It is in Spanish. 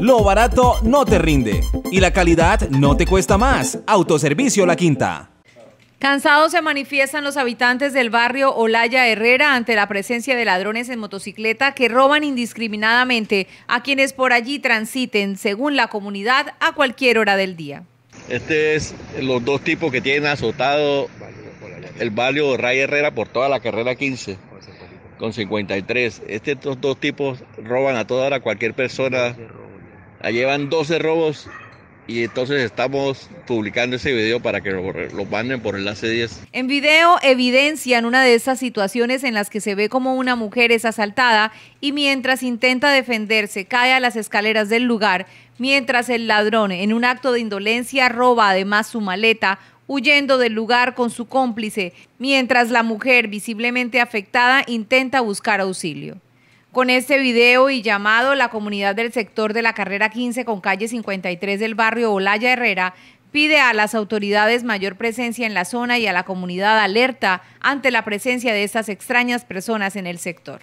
Lo barato no te rinde y la calidad no te cuesta más. Autoservicio La Quinta. Cansados se manifiestan los habitantes del barrio Olaya Herrera ante la presencia de ladrones en motocicleta que roban indiscriminadamente a quienes por allí transiten, según la comunidad, a cualquier hora del día. Este es los dos tipos que tienen azotado el barrio Olaya Herrera por toda la carrera 15 con 53. Este, estos dos tipos roban a toda hora a cualquier persona llevan 12 robos y entonces estamos publicando ese video para que lo, manden por enlace 10. En video evidencian una de esas situaciones en las que se ve como una mujer es asaltada y mientras intenta defenderse cae a las escaleras del lugar, mientras el ladrón en un acto de indolencia roba además su maleta, huyendo del lugar con su cómplice, mientras la mujer visiblemente afectada intenta buscar auxilio. Con este video y llamado, la comunidad del sector de la carrera 15 con calle 53 del barrio Olaya Herrera pide a las autoridades mayor presencia en la zona y a la comunidad alerta ante la presencia de estas extrañas personas en el sector.